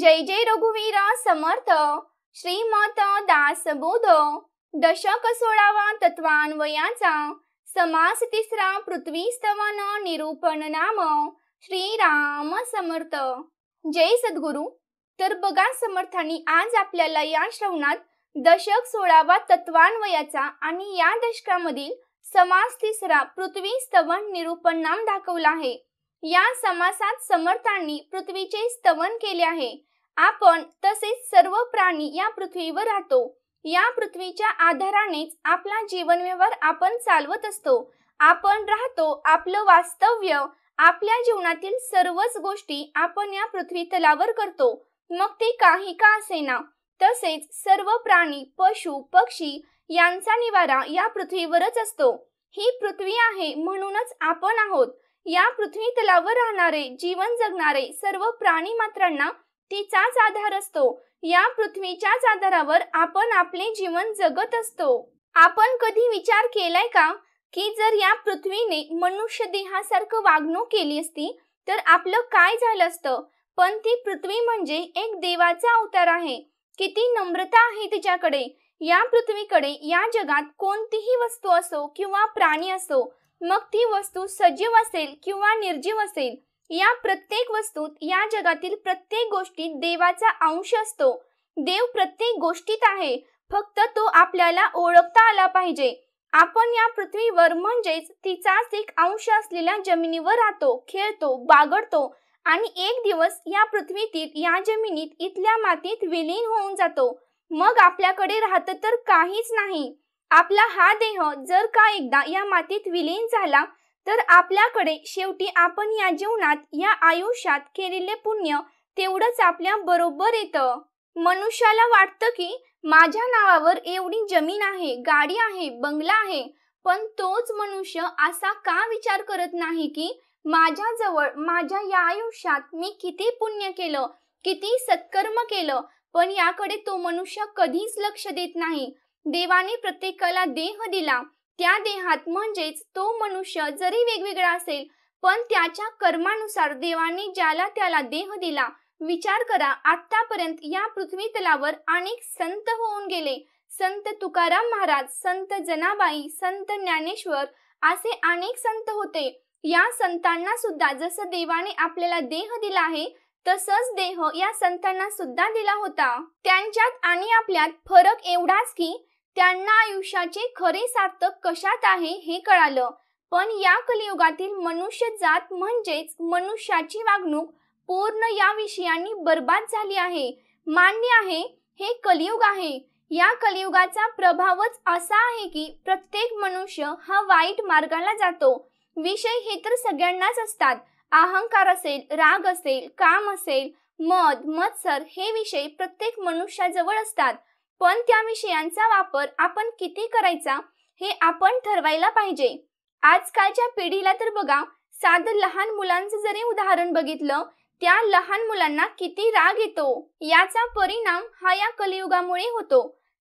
जय जय रघुवीरा समर्थ श्रीमत दासबोध दशक सोळावा तत्वान्वयाचा समास तिसरा पृथ्वी स्तवन निरूपण नाम श्री राम समर्थ जय सद्गुरु तर बघा समर्थांनी आज आपल्याला या श्रवणात दशक सोळावा तत्वान्वयाचा आणि या दशकामधील समास तिसरा पृथ्वी स्तवन निरूपण नाम दाखवला आहे या समासात समर्थांनी पृथ्वीचे स्तवन केले आहे आपण तसेच सर्व प्राणी या पृथ्वीवर राहतो या पृथ्वीच्या आधारानेच आपला जीवनव्यवहार आपण चालवत असतो आपण राहतो आपलं वास्तव्य आपल्या जीवनातील सर्वच गोष्टी आपण या पृथ्वी तलावर करतो मग ते काही का असेना तसेच सर्व प्राणी पशु पक्षी यांचा निवारा या पृथ्वीवरच असतो ही पृथ्वी आहे म्हणूनच आपण आहोत या पृथ्वी तलावर राहणारे जीवन जगणारे सर्व प्राणी मात्रांना तिचाच आधार असतो या पृथ्वीच्याच आधारावर आपण आपले जीवन जगत असतो आपण कधी विचार केलाय का की जर या पृथ्वीने मनुष्य देहासारखं वागणूक केली असती तर आपलं काय झालं असतं पण ती पृथ्वी म्हणजे एक देवाचा अवतार आहे किती नम्रता आहे तिच्याकडे या पृथ्वीकडे या जगात कोणतीही वस्तू असो किंवा प्राणी असो मग ती वस्तू सजीव असेल किंवा निर्जीव असेल या प्रत्येक वस्तूत या जगातील प्रत्येक गोष्टीत देवाचा अंश असतो देव प्रत्येक गोष्टीत आहे फक्त तो आपल्याला ओळखता आला पाहिजे आपण या पृथ्वीवर म्हणजेच तिचाच एक अंश असलेल्या जमिनीवर राहतो खेळतो बागडतो आणि एक दिवस या पृथ्वीतील या जमिनीत इथल्या मातीत विलीन होऊन जातो मग आपल्याकडे राहत तर काहीच नाही आपला हा देह जर का एकदा या मातीत विलीन झाला तर आपल्याकडे शेवटी आपण या जीवनात या आयुष्यात केलेले पुण्य तेवढंच आपल्या बरोबर येतं मनुष्याला वाटतं की माझ्या नावावर एवढी जमीन आहे गाडी आहे बंगला आहे पण तोच मनुष्य असा का विचार करत नाही की माझ्याजवळ माझ्या या आयुष्यात मी किती पुण्य केलं किती सत्कर्म केलं पण याकडे तो मनुष्य कधीच लक्ष देत नाही देवाने प्रत्येकाला देह दिला त्या देहात म्हणजेच तो मनुष्य जरी वेगवेगळा असेल पण त्याच्या कर्मानुसार देवाने ज्याला त्याला देह दिला विचार करा आतापर्यंत या पृथ्वी तलावर अनेक संत होऊन गेले संत तुकाराम महाराज संत जनाबाई संत ज्ञानेश्वर असे अनेक संत होते या संतांना सुद्धा जसं देवाने आपल्याला देह दिला आहे तसंच देह या संतांना सुद्धा दिला होता त्यांच्यात आणि आपल्यात फरक एवढाच की त्यांना आयुष्याचे खरे सार्थक कशात आहे हे कळालं पण या कलियुगातील मनुष्य जात म्हणजेच मनुष्याची वागणूक पूर्ण या विषयांनी बर्बाद झाली आहे मान्य आहे हे कलियुग आहे या कलियुगाचा प्रभावच असा आहे की प्रत्येक मनुष्य हा वाईट मार्गाला जातो विषय हे तर सगळ्यांनाच असतात अहंकार असेल राग असेल काम असेल मद मत्सर हे विषय प्रत्येक मनुष्याजवळ असतात पण त्या विषयांचा वापर आपण किती करायचा हे आपण ठरवायला पाहिजे आजकालच्या पिढीला तर बघा साधं लहान मुलांचं जरी उदाहरण बघितलं त्या लहान मुलांना किती राग येतो याचा परिणाम हा या कलियुगामुळे होतो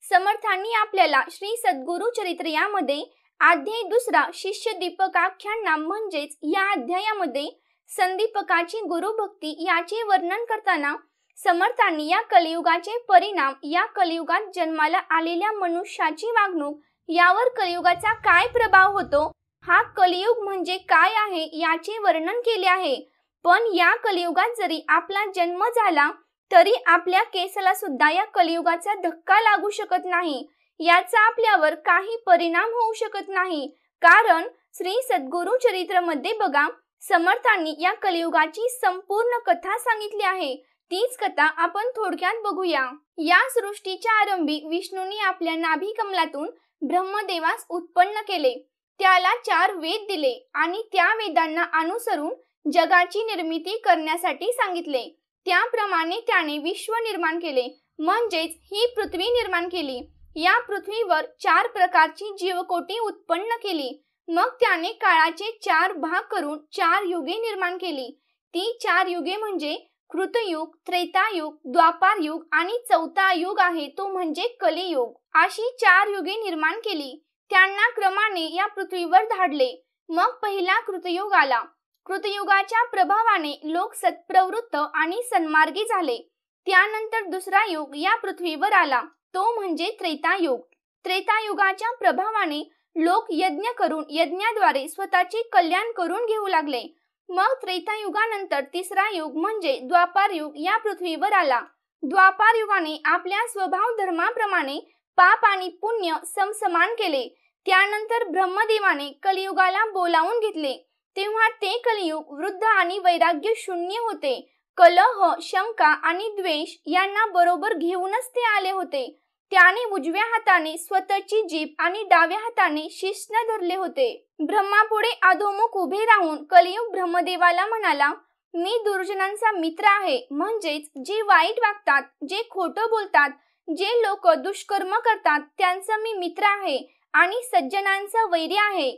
समर्थांनी आपल्याला श्री सद्गुरु चरित्र यामध्ये अध्याय दुसरा शिष्य नाम म्हणजेच या अध्यायामध्ये संदीपकाची गुरुभक्ती याचे वर्णन करताना समर्थांनी या कलियुगाचे परिणाम या कलियुगात जन्माला आलेल्या मनुष्याची वागणूक यावर कलियुगाचा काय प्रभाव होतो हा कलियुग म्हणजे काय आहे याचे वर्णन केले आहे पण या कलियुगात जरी आपला जन्म झाला तरी आपल्या केसाला सुद्धा या कलियुगाचा धक्का लागू शकत नाही याचा आपल्यावर काही परिणाम होऊ शकत नाही कारण श्री सद्गुरु चरित्र मध्ये बघा समर्थांनी या कलियुगाची संपूर्ण कथा सांगितली आहे तीच कथा आपण थोडक्यात बघूया या सृष्टीच्या आरंभी विष्णूने आपल्या नाभी कमलातून ब्रह्मदेवास उत्पन्न केले त्याला चार वेद दिले आणि त्या वेदांना अनुसरून जगाची निर्मिती करण्यासाठी सांगितले त्याप्रमाणे त्याने विश्व निर्माण केले म्हणजेच ही पृथ्वी निर्माण केली या पृथ्वीवर चार प्रकारची जीवकोटी उत्पन्न केली मग त्याने काळाचे चार भाग करून चार युगे निर्माण केली ती चार युगे म्हणजे कृतयुग त्रेतायुग द्वापारयुग आणि चौथा युग आहे तो म्हणजे कलियुग अशी चार युगे निर्माण केली त्यांना क्रमाने या पृथ्वीवर धाडले मग पहिला कृतयुग आला कृतयुगाच्या प्रभावाने लोक सत्प्रवृत्त आणि सन्मार्गी झाले त्यानंतर दुसरा युग या पृथ्वीवर आला तो म्हणजे त्रेतायुग त्रेतायुगाच्या प्रभावाने लोक यज्ञ करून यज्ञाद्वारे स्वतःचे कल्याण करून घेऊ लागले मग युगानंतर तिसरा युग म्हणजे द्वापार युग या पृथ्वीवर आला द्वापार युगाने आपल्या स्वभाव धर्माप्रमाणे पाप आणि पुण्य समसमान केले त्यानंतर ब्रह्मदेवाने कलियुगाला बोलावून घेतले तेव्हा ते कलियुग वृद्ध आणि वैराग्य शून्य होते कलह शंका आणि द्वेष यांना बरोबर घेऊनच ते आले होते त्याने उजव्या हाताने स्वतःची जीप आणि डाव्या हाताने शिष्ण धरले होते ब्रह्मापुढे अधोमुख उभे राहून कलियुग ब्रह्मदेवाला म्हणाला मी दुर्जनांचा मित्र आहे म्हणजेच जे वाईट वागतात जे खोटं बोलतात जे लोक दुष्कर्म करतात त्यांचा मी मित्र आहे आणि सज्जनांचा वैर्य आहे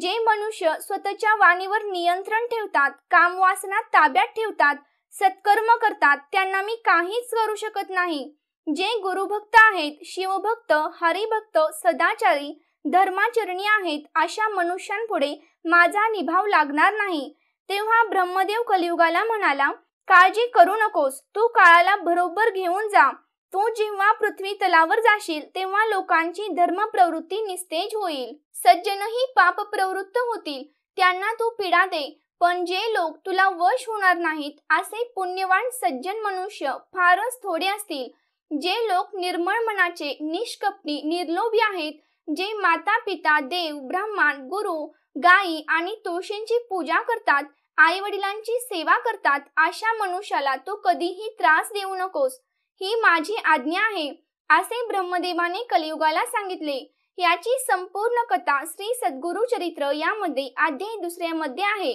जे मनुष्य स्वतःच्या वाणीवर नियंत्रण ठेवतात कामवासना ताब्यात ठेवतात सत्कर्म करतात त्यांना मी काहीच करू शकत नाही जे गुरुभक्त आहेत शिवभक्त हरिभक्त सदाचारी धर्माचरणी आहेत अशा मनुष्यांपुढे माझा निभाव लागणार नाही तेव्हा ब्रह्मदेव कलियुगाला म्हणाला काळजी करू नकोस तू काळाला बरोबर घेऊन जा तू जेव्हा पृथ्वी तलावर जाशील तेव्हा लोकांची धर्म प्रवृत्ती निस्तेज होईल सज्जनही पाप प्रवृत्त होतील त्यांना तू पीडा दे पण जे लोक तुला वश होणार नाहीत असे पुण्यवान सज्जन मनुष्य फारच थोडे असतील जे लोक निर्मळ मनाचे निष्कपटी निर्लोभी आहेत जे माता पिता देव ब्राह्मण गुरु गायी आणि तुळशींची पूजा करतात आई वडिलांची सेवा करतात अशा मनुष्याला तू कधीही त्रास देऊ नकोस ही माझी आज्ञा आहे असे ब्रह्मदेवाने कलियुगाला सांगितले याची संपूर्ण कथा श्री सद्गुरु चरित्र यामध्ये अध्याय दुसऱ्यामध्ये आहे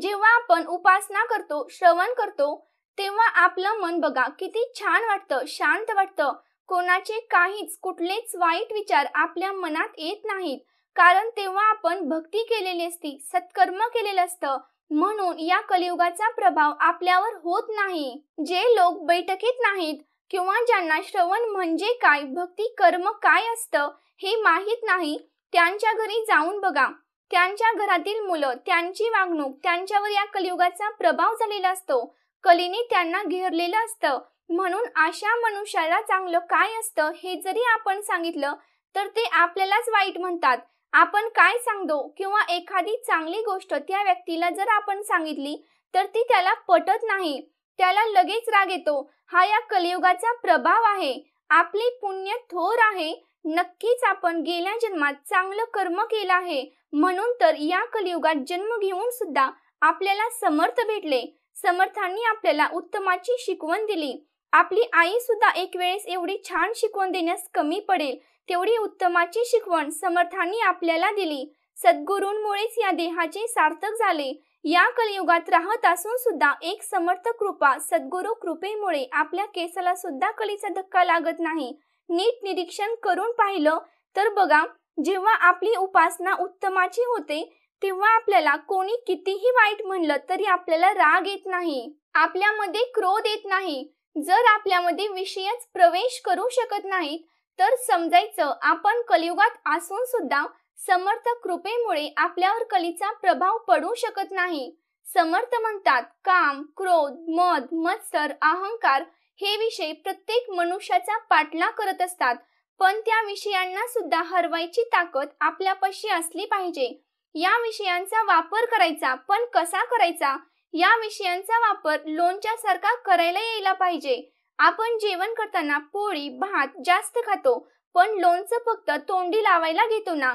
जेव्हा आपण उपासना करतो श्रवण करतो तेव्हा आपलं मन बघा किती छान वाटतं शांत वाटतं कोणाचे काहीच कुठलेच वाईट विचार आपल्या मनात येत नाहीत कारण तेव्हा आपण भक्ती केलेली असती सत्कर्म केलेलं असतं म्हणून या कलियुगाचा प्रभाव आपल्यावर होत नाही जे लोक बैठकीत नाहीत किंवा ज्यांना श्रवण म्हणजे काय भक्ती कर्म काय असतं हे माहीत नाही त्यांच्या घरी जाऊन बघा त्यांच्या घरातील मुलं त्यांची वागणूक त्यांच्यावर या कलियुगाचा प्रभाव झालेला असतो कलीने त्यांना घेरलेलं असतं म्हणून अशा मनुष्याला चांगलं काय असतं हे जरी आपण सांगितलं तर ते आपल्यालाच वाईट म्हणतात आपण काय सांगतो किंवा एखादी चांगली गोष्ट त्या व्यक्तीला जर आपण सांगितली तर ती त्याला पटत नाही त्याला लगेच राग येतो हा या कलियुगाचा प्रभाव आहे आपली पुण्य थोर आहे नक्कीच आपण गेल्या जन्मात चांगलं कर्म केलं आहे म्हणून तर या कलियुगात जन्म घेऊन सुद्धा आपल्याला समर्थ भेटले समर्थांनी आपल्याला उत्तमाची शिकवण दिली आपली आई सुद्धा एक वेळेस एवढी छान शिकवण देण्यास कमी पडेल तेवढी उत्तमाची शिकवण समर्थांनी आपल्याला दिली सद्गुरूंमुळेच या देहाचे सार्थक झाले या कलयुगात राहत असून सुद्धा एक समर्थ कृपा सद्गुरू कृपेमुळे आपल्या केसाला सुद्धा कलीचा धक्का लागत नाही नीट निरीक्षण करून पाहिलं तर बघा जेव्हा आपली उपासना उत्तमाची होते तेव्हा आपल्याला कोणी कितीही वाईट म्हणलं तरी आपल्याला राग येत नाही आपल्यामध्ये क्रोध येत नाही जर आपल्यामध्ये विषयच प्रवेश करू शकत नाहीत तर समजायचं आपण कलियुगात असून सुद्धा समर्थ कृपेमुळे आपल्यावर कलीचा प्रभाव पडू शकत नाही समर्थ म्हणतात काम क्रोध मद मत्सर अहंकार हे विषय प्रत्येक मनुष्याचा पाठला करत असतात पण त्या विषयांना सुद्धा हरवायची ताकद आपल्यापाशी असली पाहिजे या विषयांचा वापर करायचा पण कसा करायचा या विषयांचा वापर लोणच्या सारखा करायला यायला पाहिजे आपण जेवण करताना पोळी भात जास्त खातो पण लोणचं फक्त तोंडी लावायला घेतो ना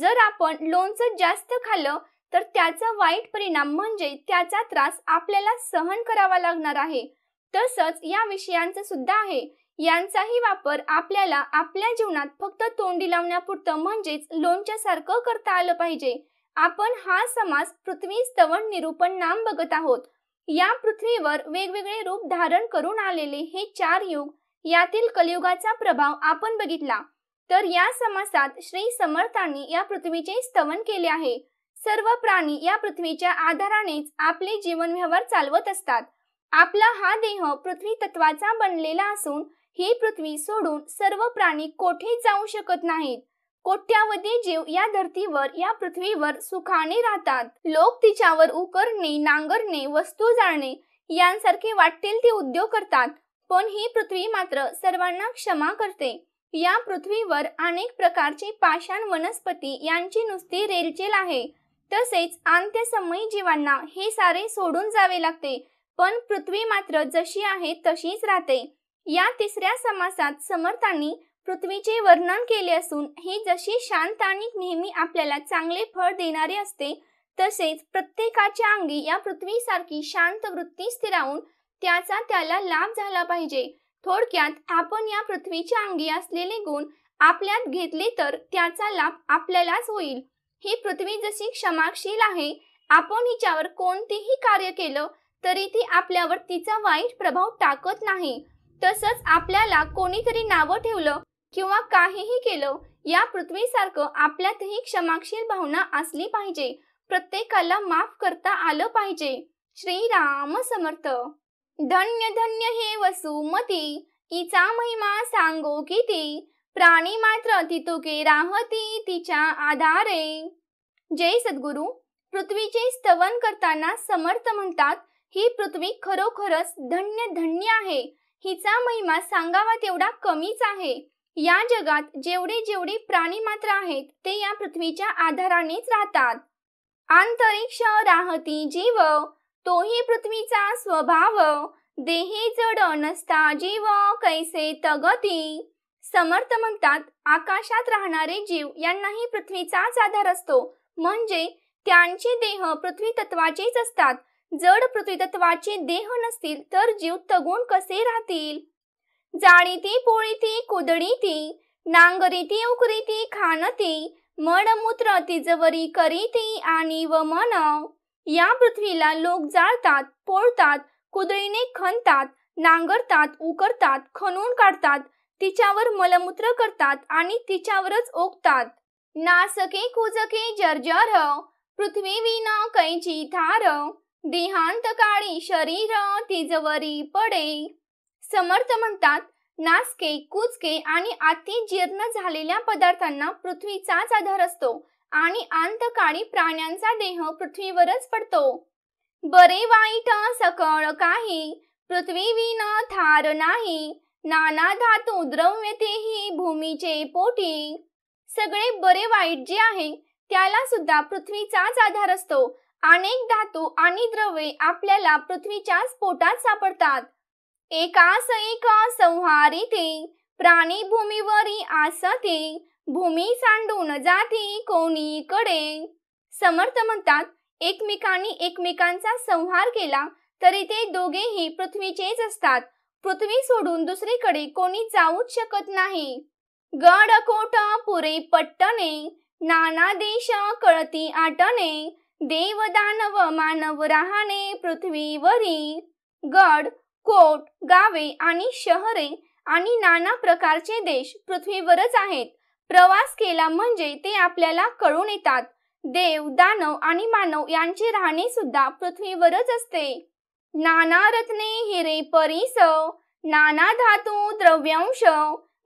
जर आपण लोणचं जास्त खाल्लं तर त्याचा वाईट परिणाम म्हणजे त्याचा त्रास आपल्याला सहन करावा लागणार आहे तसंच या विषयांचं सुद्धा आहे यांचाही वापर आपल्याला आपल्या जीवनात फक्त तोंडी लावण्यापुरतं म्हणजेच लोणच्यासारखं करता आलं पाहिजे आपण हा समास पृथ्वी स्तवन निरूपण नाम बघत आहोत या पृथ्वीवर वेगवेगळे रूप धारण करून आलेले हे चार युग यातील कलियुगाचा प्रभाव आपण बघितला तर या समासात श्री समर्थांनी या पृथ्वीचे स्तवन केले आहे सर्व प्राणी या पृथ्वीच्या आधारानेच आपले जीवन व्यवहार चालवत असतात आपला हा देह पृथ्वी तत्वाचा बनलेला असून ही पृथ्वी सोडून सर्व प्राणी कोठे जाऊ शकत नाहीत कोट्यावधी जीव या धर्तीवर या पृथ्वीवर सुखाने राहतात लोक तिच्यावर उकरणे नांगरणे वस्तू जाळणे यांसारखे वाटतील ते उद्योग करतात पण ही पृथ्वी मात्र सर्वांना क्षमा करते या पृथ्वीवर अनेक प्रकारची पाषाण वनस्पती यांची नुसती रेलचेल आहे तसेच अंत्यसमयी जीवांना हे सारे सोडून जावे लागते पण पृथ्वी मात्र जशी आहे तशीच राहते या तिसऱ्या समासात समर्थांनी पृथ्वीचे वर्णन केले असून ही जशी शांत आणि नेहमी आपल्याला चांगले फळ देणारी असते तसेच प्रत्येकाच्या अंगी या पृथ्वीसारखी शांत वृत्ती स्थिरावून त्याचा त्याला लाभ झाला पाहिजे थोडक्यात आपण या पृथ्वीच्या अंगी असलेले गुण आपल्यात घेतले तर त्याचा लाभ आपल्यालाच होईल ही पृथ्वी जशी क्षमाशील आहे आपण हिच्यावर कोणतेही कार्य केलं तरी ती आपल्यावर तिचा वाईट प्रभाव टाकत नाही तसंच आपल्याला कोणीतरी नावं ठेवलं किंवा काहीही केलं या पृथ्वीसारखं आपल्यातही क्षमाशील भावना असली पाहिजे प्रत्येकाला माफ करता आलं पाहिजे श्रीराम समर्थ धन्य धन्य हे वसुमती तिचा महिमा सांगो किती प्राणी मात्र तितुके राहती तिच्या आधारे जय सद्गुरू पृथ्वीचे स्तवन करताना समर्थ म्हणतात ही पृथ्वी खरोखरच धन्य धन्य आहे हिचा महिमा सांगावा तेवढा कमीच आहे या जगात जेवढे जेवढे प्राणी मात्र आहेत ते या पृथ्वीच्या आधारानेच राहतात आंतरिक्ष राहती जीव तोही पृथ्वीचा स्वभाव देही जड नसता जीव कैसे तगती समर्थ म्हणतात आकाशात राहणारे जीव यांनाही पृथ्वीचाच आधार असतो म्हणजे त्यांचे देह पृथ्वी तत्वाचेच असतात जड पृथ्वी तत्वाचे देह नसतील तर जीव तगून कसे राहतील जाळीती पोळीती कुदळीती नांगरीती उकरीती खानती मडमूत्र तिजवरी करीती आणि व मन या पृथ्वीला लोक जाळतात पोळतात कुदळीने खणतात नांगरतात उकरतात खनून काढतात तिच्यावर मलमूत्र करतात आणि तिच्यावरच ओकतात नासके कुजके जर्जर पृथ्वी विन कैची थार देहांत काळी शरीर तिजवरी पडे समर्थ म्हणतात नासके कुचके आणि अति जीर्ण झालेल्या पदार्थांना पृथ्वीचाच आधार असतो आणि अंतकाळी प्राण्यांचा देह पृथ्वीवरच पडतो बरे वाईट सकळ काही पृथ्वी विन थार नाही नाना धातू द्रव्य तेही भूमीचे पोटी सगळे बरे वाईट जे आहे त्याला सुद्धा पृथ्वीचाच आधार असतो अनेक धातू आणि द्रव्ये आपल्याला पृथ्वीच्याच पोटात सापडतात एकास एक संहारिते प्राणी भूमीवरी आसते भूमी सांडून जाती कोणीकडे समर्थ म्हणतात एकमेकांनी एकमेकांचा संहार केला तरी ते दोघेही पृथ्वीचेच असतात पृथ्वी सोडून दुसरीकडे कोणी जाऊच शकत नाही गड कोट पुरे पट्टणे नाना देश कळती आटणे दानव मानव राहणे पृथ्वीवरी गड कोट गावे आणि शहरे आणि नाना प्रकारचे देश पृथ्वीवरच आहेत प्रवास केला म्हणजे ते आपल्याला कळून येतात देव दानव आणि मानव यांची राहणे सुद्धा पृथ्वीवरच असते नाना रत्ने हिरे परिस नाना धातू द्रव्यांश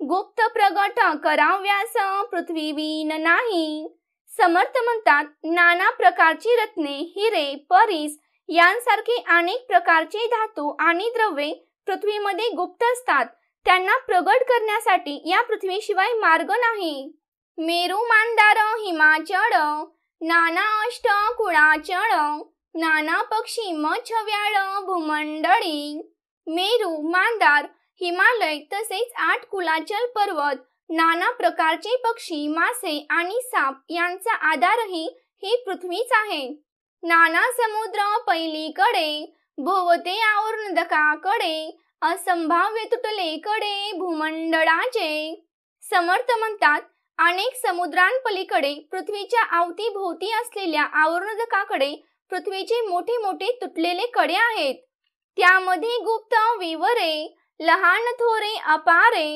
गुप्त प्रगट कराव्यास विन नाही समर्थ म्हणतात नाना प्रकारची रत्ने हिरे परिस यांसारखे अनेक प्रकारचे धातू आणि द्रव्ये पृथ्वीमध्ये गुप्त असतात त्यांना प्रगट करण्यासाठी या पृथ्वीशिवाय मार्ग नाही मेरू मांदार हिमाचळ नाना अष्ट कुळाचळ नाना पक्षी मछव्याळ भूमंडळी मेरू मांदार हिमालय तसेच आठ कुलाचल पर्वत नाना प्रकारचे पक्षी मासे आणि साप यांचा आधारही ही पृथ्वीच आहे नाना समुद्र पहिलीकडे भोवते दकाकडे असंभाव्य तुटले कडे भूमंडळाचे समर्थ म्हणतात अनेक समुद्रांपलीकडे पृथ्वीच्या अवतीभोवती असलेल्या आवरणदकाकडे पृथ्वीचे मोठे मोठे तुटलेले कडे आहेत त्यामध्ये गुप्त विवरे लहान थोरे अपारे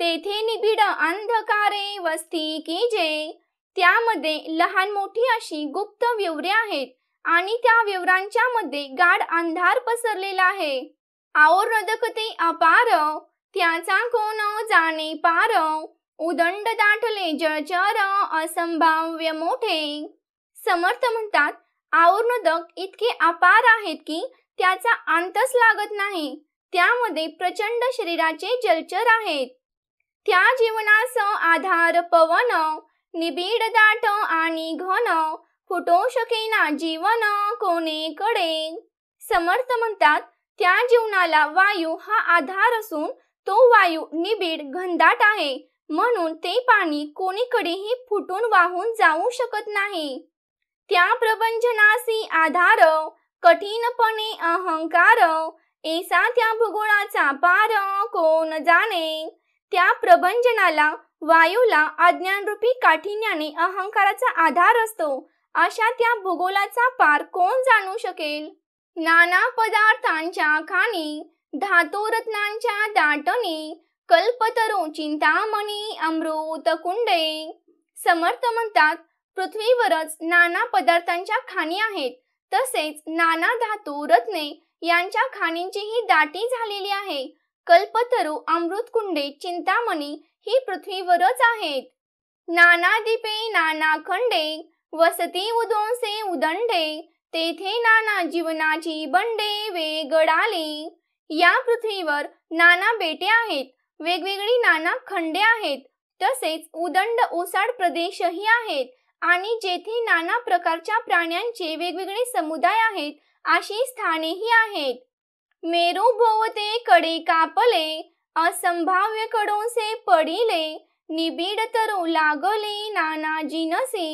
तेथे निबिड अंधकारे वस्ती की त्यामध्ये लहान मोठी अशी गुप्त विवरे आहेत आणि त्या विवरांच्या मध्ये गाढ अंधार पसरलेला आहे आवर ते अपार त्याचा कोण जाणे पार उदंड दाटले जळचर असंभाव्य मोठे समर्थ म्हणतात नदक इतके अपार आहेत की त्याचा अंतच लागत नाही त्यामध्ये प्रचंड शरीराचे जलचर आहेत त्या जीवनास आधार पवन निबीड दाट आणि घन फुटो शकेना जीवन कोणीकडे समर्थ म्हणतात त्या जीवनाला वायू हा आधार असून तो वायू निबिड घनदाट आहे म्हणून ते पाणी कोणीकडेही फुटून वाहून जाऊ शकत नाही त्या प्रबंजनासी आधार कठीणपणे अहंकार एसा त्या भूगोळाचा पार कोण जाणे त्या प्रबंजनाला वायूला अज्ञानरूपी काठिण्याने अहंकाराचा आधार असतो अशा त्या भूगोलाचा पार कोण जाणू शकेल नाना पदार्थांच्या खाणी धातुरत्नांच्या दाटणी कल्पतरू चिंतामणी अमृत कुंडे समर्थ म्हणतात पृथ्वीवरच नाना पदार्थांच्या खाणी आहेत तसेच नाना धातू रत्ने यांच्या खाणींचीही दाटी झालेली आहे कल्पतरू अमृतकुंडे चिंतामणी ही पृथ्वीवरच आहेत नाना दीपे नाना खंडे वसती उदोंसे उदंडे तेथे नाना जीवनाची बंडे गडाले या पृथ्वीवर नाना बेटे आहेत वेगवेगळी नाना खंडे आहेत तसेच उदंड ओसाड प्रदेशही आहेत आणि जेथे नाना प्रकारच्या प्राण्यांचे वेगवेगळे समुदाय आहेत अशी स्थानेही आहेत मेरू भोवते कडे कापले असंभाव्य कडोसे पडिले निबीड तरू लागले नाना जिनसे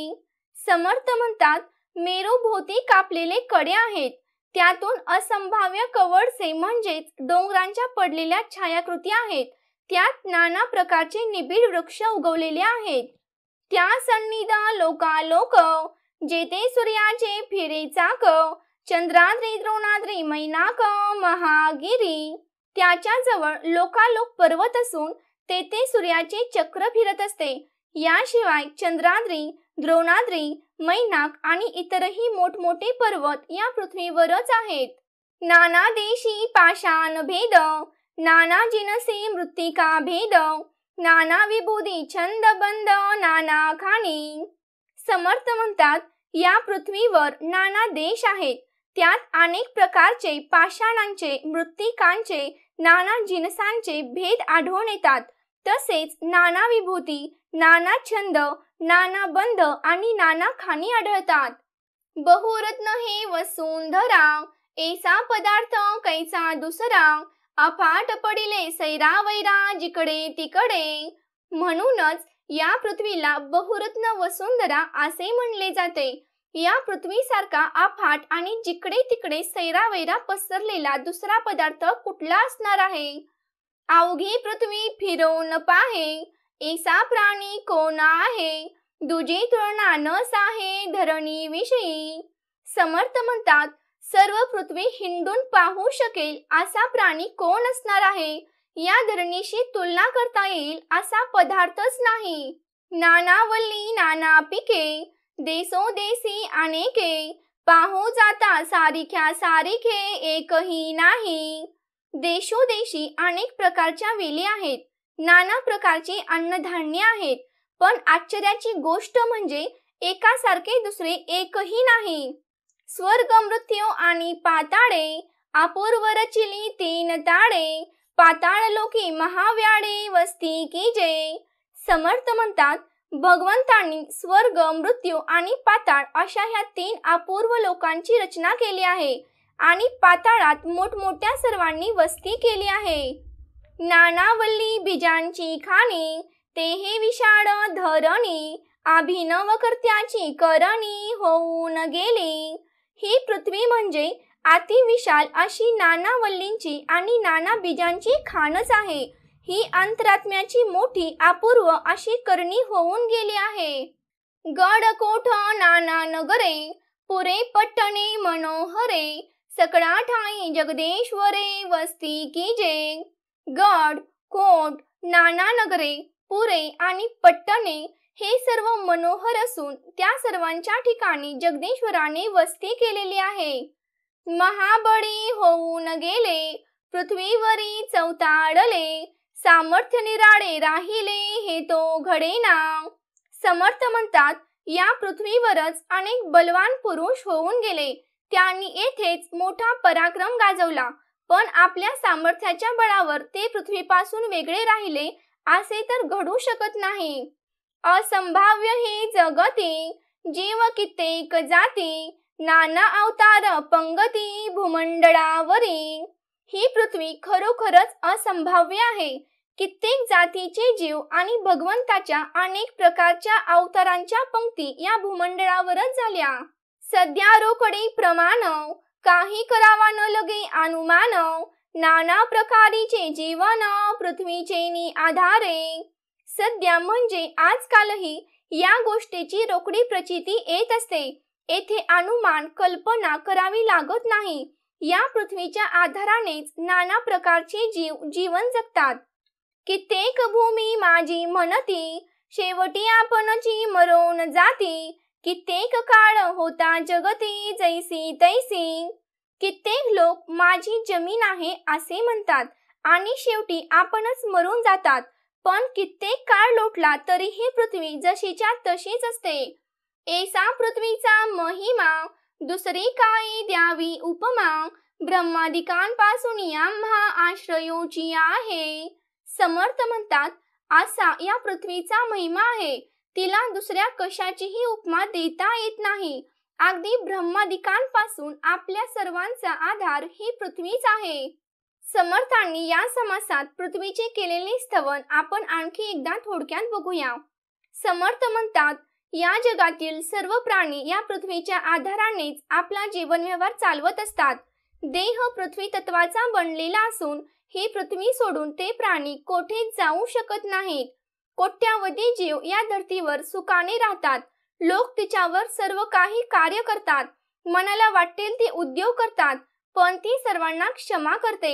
समर्थ म्हणतात मेरूभोवती कापलेले कडे आहेत त्यातून असंभाव्य कवडसे म्हणजेच डोंगरांच्या पडलेल्या छायाकृती आहेत त्यात नाना प्रकारचे निबिड वृक्ष उगवलेले आहेत त्या सन्निधा लोकालोक जेते सूर्याचे फिरे चाक चंद्राद्री द्रोणाद्री मैनाक महागिरी त्याच्या जवळ लोकालोक पर्वत असून तेथे सूर्याचे चक्र फिरत असते याशिवाय चंद्राद्री द्रोणाद्री मैनाक आणि इतरही मोठमोठे पर्वत या पृथ्वीवरच आहेत नाना देशी पाषाण भेद नाना जिनसे मृत्तिका भेद नाना विभूती छंद बंद नाना खाणी समर्थ म्हणतात या पृथ्वीवर नाना देश आहेत त्यात अनेक प्रकारचे पाषाणांचे मृत्तिकांचे नाना जिनसांचे भेद आढळून येतात तसेच नाना विभूती नाना छंद नाना बंद आणि नाना खाणी आढळतात बहुरत्न हे वसुंधरा ऐसा पदार्थ कैसा दुसरा अफाट पडिले सैरा वैरा जिकडे तिकडे म्हणूनच या पृथ्वीला बहुरत्न वसुंधरा असे म्हणले जाते या पृथ्वीसारखा अफाट आणि जिकडे तिकडे सैरा वैरा पसरलेला दुसरा पदार्थ कुठला असणार आहे अवघी पृथ्वी फिरवून पाहे ऐसा प्राणी कोण आहे दुजी नानस आहे धरणी विषयी समर्थ म्हणतात सर्व पृथ्वी हिंडून पाहू शकेल असा प्राणी कोण असणार आहे या धरणीशी तुलना करता येईल असा पदार्थच नाही नानावल्ली नाना पिके देसो देसी अनेके पाहू जाता सारिख्या सारिखे एकही नाही देशोदेशी अनेक प्रकारच्या वेली आहेत नाना प्रकारची अन्नधान्य आहेत पण आश्चर्याची गोष्ट म्हणजे एकासारखे दुसरे एकही नाही स्वर्ग मृत्यू आणि पाताळे अपूर्व रचिली तीन ताळे पाताळ लोकी महाव्याडे वस्ती की जे समर्थ म्हणतात भगवंतांनी स्वर्ग मृत्यू आणि पाताळ अशा ह्या तीन अपूर्व लोकांची रचना केली आहे आणि पाताळात मोठमोठ्या सर्वांनी वस्ती केली आहे नानावल्ली बीजांची खाणे तेहे हे धरणी अभिनव करणी होऊन गेली ही पृथ्वी म्हणजे अतिविशाल अशी नानावल्लींची आणि नाना बीजांची खाणच आहे ही अंतरात्म्याची मोठी अपूर्व अशी करणी होऊन गेली आहे गडकोठ नाना नगरे पुरे पट्टणे मनोहरे सकळा ठाई जगदेश्वरे वस्ती की जे गड कोट नाना नगरे पुरे आणि पट्टणे हे सर्व मनोहर असून त्या सर्वांच्या ठिकाणी जगदीश्वराने वस्ती केलेली आहे महाबळी होऊन गेले पृथ्वीवरी चौताडले सामर्थ्य निराळे राहिले हे तो घडे नाव समर्थ म्हणतात या पृथ्वीवरच अनेक बलवान पुरुष होऊन गेले त्यांनी येथेच मोठा पराक्रम गाजवला पण आपल्या सामर्थ्याच्या बळावर ते पृथ्वीपासून वेगळे राहिले असे तर घडू शकत नाही असंभाव्य हे जगती जीव कित्येक जाती नाना अवतार पंगती भूमंडळावरी ही पृथ्वी खरोखरच असंभाव्य आहे कित्येक जातीचे जीव आणि भगवंताच्या अनेक प्रकारच्या अवतारांच्या पंक्ती या भूमंडळावरच झाल्या सध्या रोकडे प्रमाण काही करावा न लगे अनुमान नाना प्रकारीचे जीवन पृथ्वीचे आधारे सध्या म्हणजे आजकालही या गोष्टीची रोकडी प्रचिती येत असते येथे अनुमान कल्पना करावी लागत नाही या पृथ्वीच्या आधारानेच नाना प्रकारचे जीव जीवन जगतात कित्येक भूमी माझी म्हणती शेवटी आपणची मरण जाती कित्येक काळ होता जगती जैसी तैसी कित्येक लोक माझी जमीन आहे असे म्हणतात आणि शेवटी आपणच मरून जातात पण कित्येक काळ लोटला तरी ही पृथ्वी जशीच्या तशीच असते एसा पृथ्वीचा महिमा दुसरी काय द्यावी उपमा ब्रह्मादिकांपासून या आश्रयोची आहे समर्थ म्हणतात असा या पृथ्वीचा महिमा आहे तिला दुसऱ्या कशाचीही उपमा देता येत नाही अगदी ब्रह्मादिकांपासून आपल्या सर्वांचा आधार ही पृथ्वीच आहे समर्थांनी या समासात पृथ्वीचे केलेले स्तवन आपण आणखी एकदा थोडक्यात बघूया समर्थ म्हणतात या जगातील सर्व प्राणी या पृथ्वीच्या आधारानेच आपला जीवन व्यवहार चालवत असतात देह पृथ्वी तत्वाचा बनलेला असून ही पृथ्वी सोडून ते प्राणी कोठे जाऊ शकत नाहीत कोट्यावधी जीव या धरतीवर सुखाने राहतात लोक तिच्यावर सर्व काही कार्य करतात मनाला वाटेल ती उद्योग करतात पण ती सर्वांना क्षमा करते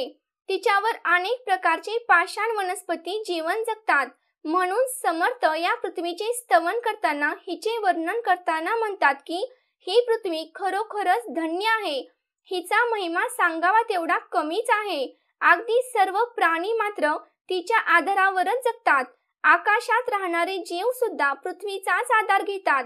तिच्यावर अनेक प्रकारचे पाषाण वनस्पती जीवन जगतात म्हणून समर्थ या पृथ्वीचे स्तवन करताना हिचे वर्णन करताना म्हणतात की ही पृथ्वी खरोखरच धन्य आहे हिचा महिमा सांगावा तेवढा कमीच आहे अगदी सर्व प्राणी मात्र तिच्या आधारावरच जगतात आकाशात राहणारे जीव सुद्धा पृथ्वीचाच आधार घेतात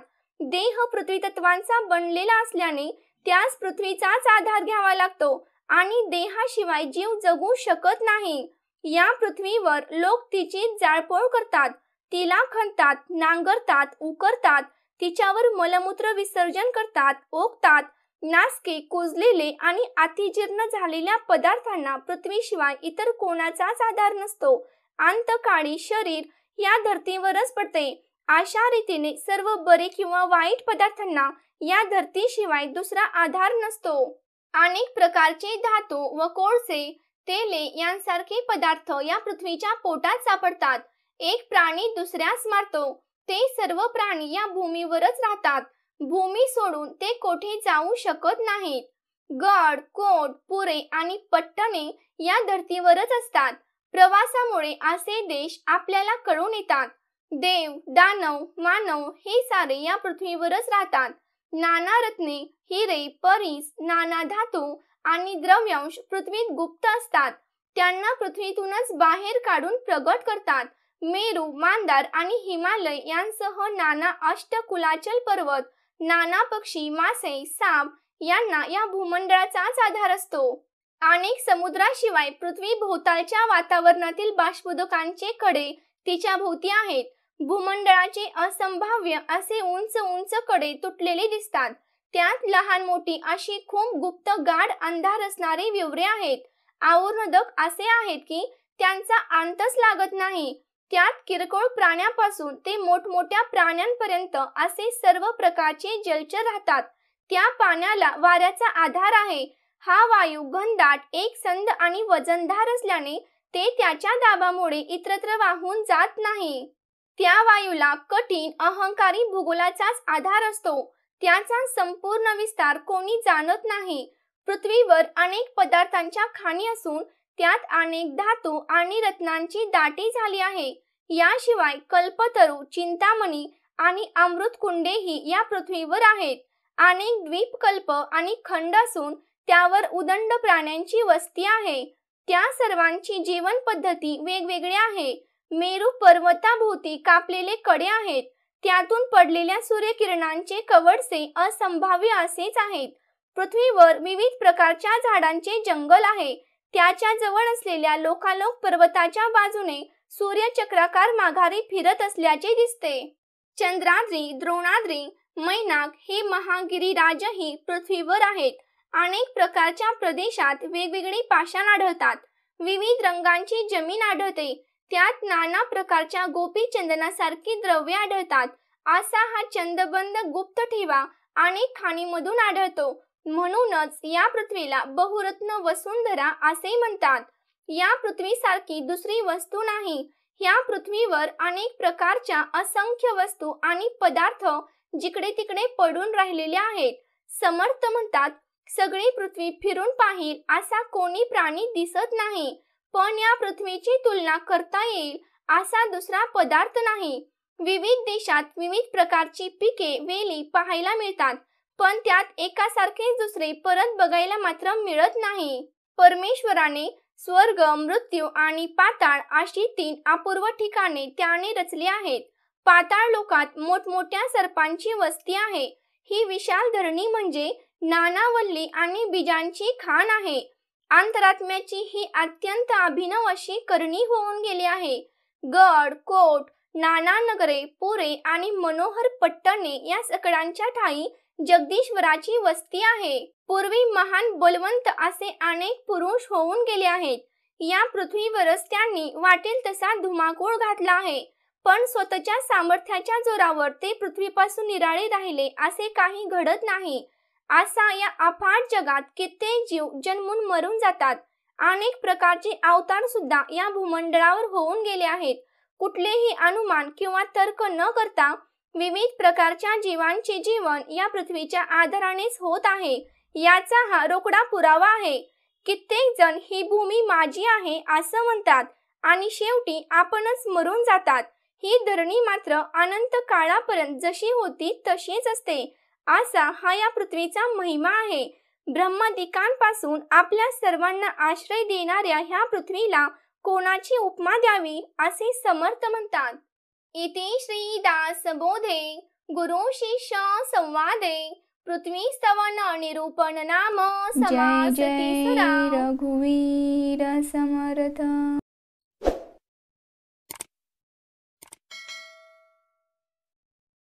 देह पृथ्वी तत्वांचा बनलेला असल्याने त्यास पृथ्वीचाच आधार घ्यावा लागतो आणि देहाशिवाय जीव जगू शकत नाही या पृथ्वीवर लोक तिची जाळपोळ करतात तिला खणतात नांगरतात उकरतात तिच्यावर मलमूत्र विसर्जन करतात ओकतात नासके कुजलेले आणि अतिजीर्ण झालेल्या पदार्थांना पृथ्वीशिवाय इतर कोणाचाच आधार नसतो अंतकाळी शरीर या धरतीवरच पडते अशा रीतीने सर्व बरे किंवा वाईट पदार्थांना या धरतीशिवाय दुसरा आधार नसतो अनेक प्रकारचे धातू व कोळसे तेले यांसारखे पदार्थ या पृथ्वीच्या पोटात सापडतात एक प्राणी दुसऱ्यास मारतो ते सर्व प्राणी या भूमीवरच राहतात भूमी सोडून ते कोठे जाऊ शकत नाहीत गड कोट पुरे आणि पट्टणे या धरतीवरच असतात प्रवासामुळे असे देश आपल्याला कळून येतात देव दानव मानव हे सारे या पृथ्वीवरच राहतात नाना रत्ने हिरे परीस नाना धातू आणि द्रव्यांश पृथ्वीत गुप्त असतात त्यांना पृथ्वीतूनच बाहेर काढून प्रगट करतात मेरू मांदार आणि हिमालय यांसह नाना अष्टकुलाचल पर्वत नाना पक्षी मासे साप यांना या भूमंडळाचाच आधार असतो अनेक समुद्राशिवाय पृथ्वी भोवतालच्या वातावरणातील बाष्पोदकांचे कडे तिच्या भोवती आहेत भूमंडळाचे असंभाव्य असे उंच उंच कडे तुटलेले दिसतात त्यात लहान मोठी अशी खूप गुप्त गाढ अंधार असणारे विवरे आहेत आवर्णदक असे आहेत की त्यांचा अंतच लागत नाही त्यात किरकोळ प्राण्यापासून ते मोठमोठ्या प्राण्यांपर्यंत असे सर्व प्रकारचे जलचर राहतात त्या पाण्याला वाऱ्याचा आधार आहे हा वायू घनदाट एक संद आणि वजनदार असल्याने ते त्याच्या दाबामुळे इतरत्र वाहून जात नाही त्या वायूला कठीण अहंकारी भूगोलाचाच आधार असतो त्याचा संपूर्ण विस्तार कोणी जाणत नाही पृथ्वीवर अनेक पदार्थांच्या खाणी असून त्यात अनेक धातू आणि रत्नांची दाटी झाली आहे याशिवाय कल्पतरू चिंतामणी आणि अमृतकुंडेही या पृथ्वीवर आहेत अनेक द्वीपकल्प आणि खंड असून त्यावर उदंड प्राण्यांची वस्ती आहे त्या सर्वांची जीवन पद्धती वेगवेगळी आहे मेरू पर्वताभोवती कापलेले कडे आहेत त्यातून पडलेल्या सूर्यकिरणांचे कवडसे असंभाव्य असेच आहेत पृथ्वीवर विविध प्रकारच्या झाडांचे जंगल आहे त्याच्या जवळ असलेल्या लोकालोक पर्वताच्या बाजूने सूर्यचक्राकार माघारी फिरत असल्याचे दिसते चंद्राद्री द्रोणाद्री मैनाक हे महागिरीराजही पृथ्वीवर आहेत अनेक प्रकारच्या प्रदेशात वेगवेगळी पाषाण आढळतात विविध रंगांची जमीन आढळते त्यात नाना प्रकारच्या गोपी चंदनासारखी द्रव्ये आढळतात असा हा चंदबंद गुप्त ठेवा अनेक खाणीमधून आढळतो म्हणूनच या पृथ्वीला बहुरत्न वसुंधरा असे म्हणतात या पृथ्वीसारखी दुसरी वस्तू नाही या पृथ्वीवर अनेक प्रकारच्या असंख्य वस्तू आणि पदार्थ जिकडे तिकडे पडून राहिलेले आहेत समर्थ म्हणतात सगळी पृथ्वी फिरून पाहिल असा कोणी प्राणी दिसत नाही पण या पृथ्वीची तुलना करता येईल असा दुसरा पदार्थ नाही विविध देशात विविध प्रकारची पिके वेली पाहायला मिळतात पण त्यात एकासारखे दुसरे परत बघायला मात्र मिळत नाही परमेश्वराने स्वर्ग मृत्यू आणि पाताळ अशी तीन अपूर्व ठिकाणे त्याने रचली आहेत पाताळ लोकात मोठमोठ्या सर्पांची वस्ती आहे ही विशाल धरणी म्हणजे नानावल्ली आणि बीजांची खाण आहे आंतरात्म्याची ही अत्यंत अभिनव अशी करणी होऊन गेली आहे गड कोट नगरे पुरे आणि मनोहर पट्टणे या सकडांच्या ठाई जगदीश्वराची वस्ती आहे पूर्वी महान बलवंत असे अनेक पुरुष होऊन गेले आहेत या पृथ्वीवरच त्यांनी वाटेल तसा धुमाकूळ घातला आहे पण स्वतःच्या सामर्थ्याच्या जोरावर ते पृथ्वीपासून निराळे राहिले असे काही घडत नाही असा या अफाट जगात कित्येक जीव जन्मून मरून जातात अनेक प्रकारचे अवतार सुद्धा या भूमंडळावर होऊन गेले आहेत कुठलेही अनुमान किंवा तर्क न करता विविध प्रकारच्या जीवांचे जीवन या पृथ्वीच्या आधारानेच होत आहे याचा हा रोकडा पुरावा आहे कित्येक जण ही भूमी माझी आहे असं म्हणतात आणि शेवटी आपणच मरून जातात ही धरणी मात्र अनंत काळापर्यंत जशी होती तशीच असते असा हा या पृथ्वीचा महिमा आहे ब्रह्मदिकांपासून आपल्या सर्वांना आश्रय देणाऱ्या ह्या पृथ्वीला कोणाची उपमा द्यावी असे समर्थ म्हणतात इथे श्री दास बोधे गुरु शिष्य संवादे पृथ्वी स्तवन निरूपण नाम समाज रघुवीर समर्थ